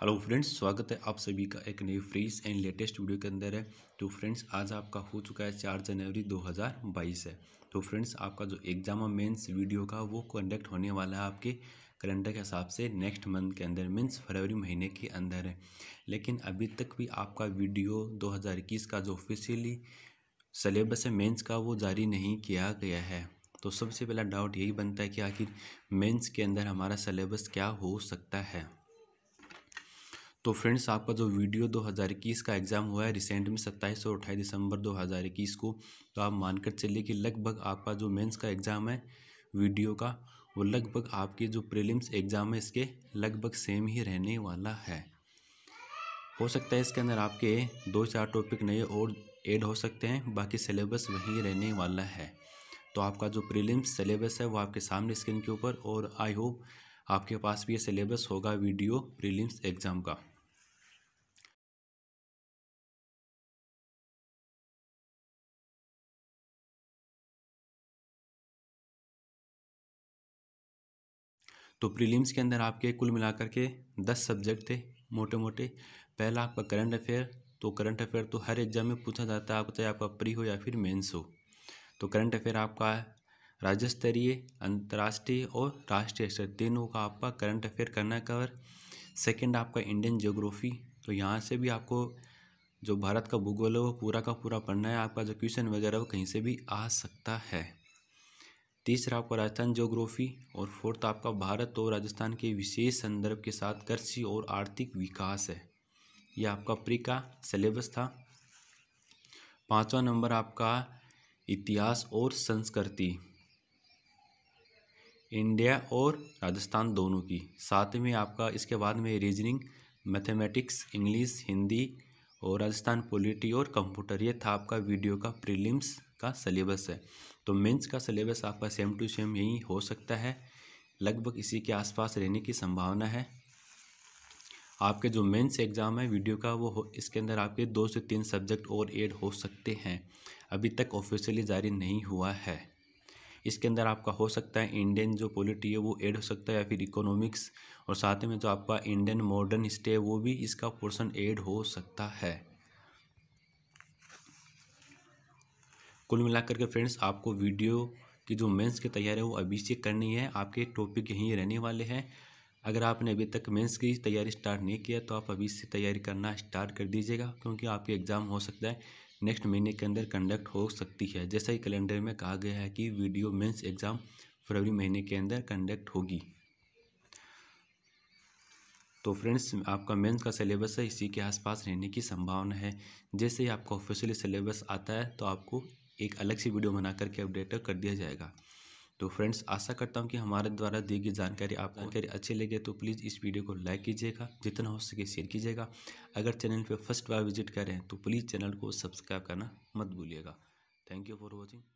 Hello friends स्वागत है आप सभी का एक नई फ्रेश एंड लेटेस्ट वीडियो के अंदर है तो फ्रेंड्स आज आपका हो चुका है चार जनवरी 2022 है तो फ्रेंड्स आपका जो एग्ज़ाम है मेंस वीडियो का वो कंडक्ट होने वाला है आपके कैलेंडर के हिसाब से नेक्स्ट मंथ के अंदर मीन्स फरवरी महीने के अंदर है लेकिन अभी तक भी आपका वीडियो इक्कीस का जो ऑफिशियली सलेबस है मेन्स का वो जारी नहीं किया गया है तो सबसे पहला डाउट यही बनता है कि आखिर मेन्स के अंदर हमारा सलेबस क्या हो सकता है तो फ्रेंड्स आपका जो वीडियो 2021 का एग्ज़ाम हुआ है रिसेंट में सत्ताईस और अट्ठाईस दिसंबर 2021 को तो आप मानकर चलिए कि लगभग आपका जो मेंस का एग्ज़ाम है वीडियो का वो लगभग आपके जो प्रीलिम्स एग्ज़ाम है इसके लगभग सेम ही रहने वाला है हो सकता है इसके अंदर आपके दो चार टॉपिक नए और एड हो सकते हैं बाकी सिलेबस वहीं रहने वाला है तो आपका जो प्रीलिम्स सिलेबस है वो आपके सामने स्क्रीन के ऊपर और आई होप आपके पास भी ये सिलेबस होगा वीडियो प्रीलिम्स एग्ज़ाम का तो प्रीलिम्स के अंदर आपके कुल मिलाकर के दस सब्जेक्ट थे मोटे मोटे पहला आपका करंट अफेयर तो करंट अफेयर तो हर एग्जाम में पूछा जाता है आपको चाहे आपका प्री हो या फिर मेंस हो तो करंट अफेयर आपका राज्य स्तरीय अंतर्राष्ट्रीय और राष्ट्रीय स्तर तीनों का आपका करंट अफेयर करना कवर सेकेंड आपका इंडियन जियोग्राफी तो यहाँ से भी आपको जो भारत का भूगोल है वो पूरा का पूरा पढ़ना है आपका जो क्वेश्चन वगैरह वो कहीं से भी आ सकता है तीसरा आपका राजस्थान ज्योग्राफी और फोर्थ आपका भारत और राजस्थान के विशेष संदर्भ के साथ कृषि और आर्थिक विकास है यह आपका प्री का सिलेबस था पाँचवा नंबर आपका इतिहास और संस्कृति इंडिया और राजस्थान दोनों की साथ में आपका इसके बाद में रीजनिंग मैथमेटिक्स इंग्लिश हिंदी और राजस्थान पोलिटी और कंप्यूटर ये था आपका वीडियो का प्रीलिम्स का सिलेबस है तो मेंस का सिलेबस आपका सेम टू सेम यही हो सकता है लगभग इसी के आसपास रहने की संभावना है आपके जो मेंस एग्ज़ाम है वीडियो का वो इसके अंदर आपके दो से तीन सब्जेक्ट और एड हो सकते हैं अभी तक ऑफिशियली जारी नहीं हुआ है इसके अंदर आपका हो सकता है इंडियन जो पॉलिटी है वो ऐड हो सकता है या फिर इकोनॉमिक्स और साथ में जो आपका इंडियन मॉडर्न हिस्ट्री है वो भी इसका पोर्सन ऐड हो सकता है कुल मिलाकर के फ्रेंड्स आपको वीडियो की जो मेंस की तैयारी है वो अभी से करनी है आपके टॉपिक यहीं रहने वाले हैं अगर आपने अभी तक मेंस की तैयारी स्टार्ट नहीं किया तो आप अभी से तैयारी करना स्टार्ट कर दीजिएगा क्योंकि आपके एग्ज़ाम हो सकता है नेक्स्ट महीने के अंदर कंडक्ट हो सकती है जैसा ही कैलेंडर में कहा गया है कि वीडियो मेन्स एग्ज़ाम फरवरी महीने के अंदर कंडक्ट होगी तो फ्रेंड्स आपका मेंस का सिलेबस है इसी के आसपास रहने की संभावना है जैसे ही आपका ऑफिशियली सिलेबस आता है तो आपको एक अलग से वीडियो बना करके अपडेट कर दिया जाएगा तो फ्रेंड्स आशा करता हूँ कि हमारे द्वारा दी गई जानकारी आप जानकारी हाँ। अच्छी लगे तो प्लीज़ इस वीडियो को लाइक कीजिएगा जितना हो सके शेयर कीजिएगा अगर चैनल पर फर्स्ट बार विजिट करें तो प्लीज़ चैनल को सब्सक्राइब करना मत भूलिएगा थैंक यू फॉर वॉचिंग